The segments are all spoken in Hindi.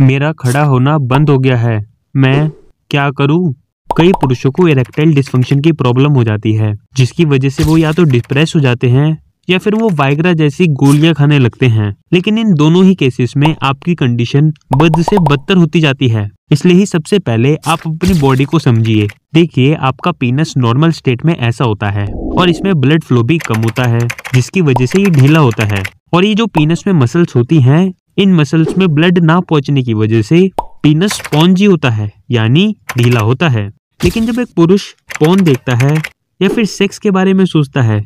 मेरा खड़ा होना बंद हो गया है मैं क्या करूं? कई पुरुषों को इरेक्टाइल डिस्फंक्शन की प्रॉब्लम हो जाती है जिसकी वजह से वो या तो डिप्रेस हो जाते हैं या फिर वो वाइग्रा जैसी गोलियां खाने लगते हैं लेकिन इन दोनों ही केसेस में आपकी कंडीशन बद से बदतर होती जाती है इसलिए ही सबसे पहले आप अपनी बॉडी को समझिए देखिए आपका पीनस नॉर्मल स्टेट में ऐसा होता है और इसमें ब्लड फ्लो भी कम होता है जिसकी वजह से ये ढीला होता है और ये जो पीनस में मसल्स होती हैं इन मसल्स में ब्लड ना पहुंचने की वजह से पीनस स्पॉन्जी होता है यानी ढीला होता है लेकिन जब एक पुरुष पॉन देखता है या फिर सेक्स के बारे में सोचता है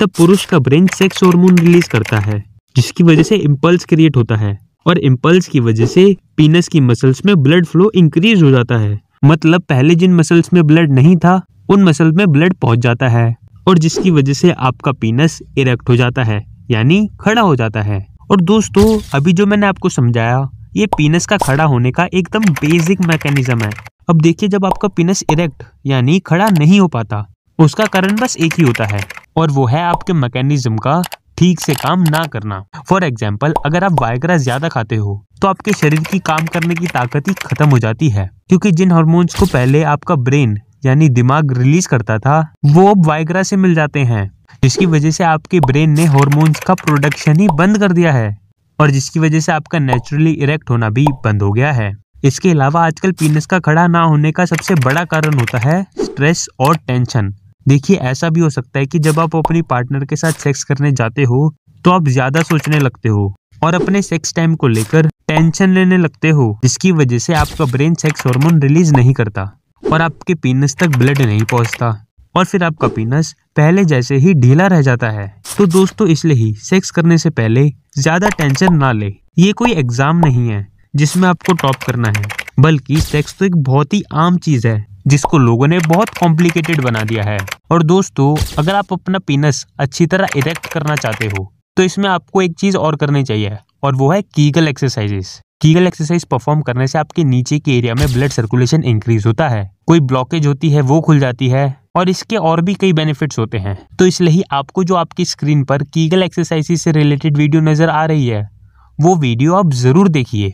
तब पुरुष का ब्रेन सेक्स हॉर्मोन रिलीज करता है जिसकी वजह से इम्पल्स क्रिएट होता है और इम्पल्स की वजह से पीनस की मसल्स में ब्लड फ्लो इंक्रीज हो जाता है मतलब पहले जिन मसल्स में ब्लड नहीं था उन मसल में ब्लड पहुंच जाता है और जिसकी वजह से आपका पीनस इरेक्ट हो जाता है यानी खड़ा हो जाता है और दोस्तों अभी जो मैंने आपको समझाया ये पीनस का खड़ा होने का एकदम बेसिक मैकेनिज्म है अब देखिए जब आपका पीनस इरेक्ट यानी खड़ा नहीं हो पाता उसका कारण बस एक ही होता है और वो है आपके मैकेनिज्म का ठीक से काम ना करना फॉर एग्जाम्पल अगर आप वायग्रा ज्यादा खाते हो तो आपके शरीर की काम करने की ताकत ही खत्म हो जाती है क्योंकि जिन हार्मोन्स को पहले आपका ब्रेन यानी दिमाग रिलीज करता था वो अब वायग्रा से मिल जाते हैं जिसकी वजह से आपके ब्रेन ने हॉर्मोन्स का प्रोडक्शन ही बंद कर दिया है और जिसकी वजह से आपका नेचुरली इरेक्ट होना भी बंद हो गया है इसके अलावा आजकल पीनस का खड़ा ना होने का सबसे बड़ा कारण होता है स्ट्रेस और टेंशन देखिए ऐसा भी हो सकता है कि जब आप अपनी पार्टनर के साथ सेक्स करने जाते हो तो आप ज्यादा सोचने लगते हो और अपने सेक्स टाइम को लेकर टेंशन लेने लगते हो जिसकी वजह से आपका ब्रेन सेक्स हार्मोन रिलीज नहीं करता और आपके पीनस तक ब्लड नहीं पहुंचता और फिर आपका पीनस पहले जैसे ही ढीला रह जाता है तो दोस्तों इसलिए ही सेक्स करने से पहले ज्यादा टेंशन ना ले ये कोई एग्जाम नहीं है जिसमें आपको टॉप करना है बल्कि सेक्स तो एक बहुत ही आम चीज है जिसको लोगों ने बहुत कॉम्प्लिकेटेड बना दिया है और दोस्तों अगर आप अपना पीनस अच्छी तरह इरेक्ट करना चाहते हो तो इसमें आपको एक चीज और करनी चाहिए और वो है Kegel exercises Kegel exercise perform करने से आपके नीचे के एरिया में ब्लड सर्कुलेशन इंक्रीज होता है कोई ब्लॉकेज होती है वो खुल जाती है और इसके और भी कई बेनिफिट्स होते हैं तो इसलिए ही आपको जो आपकी स्क्रीन पर कीगल एक्सरसाइज से रिलेटेड वीडियो नज़र आ रही है वो वीडियो आप ज़रूर देखिए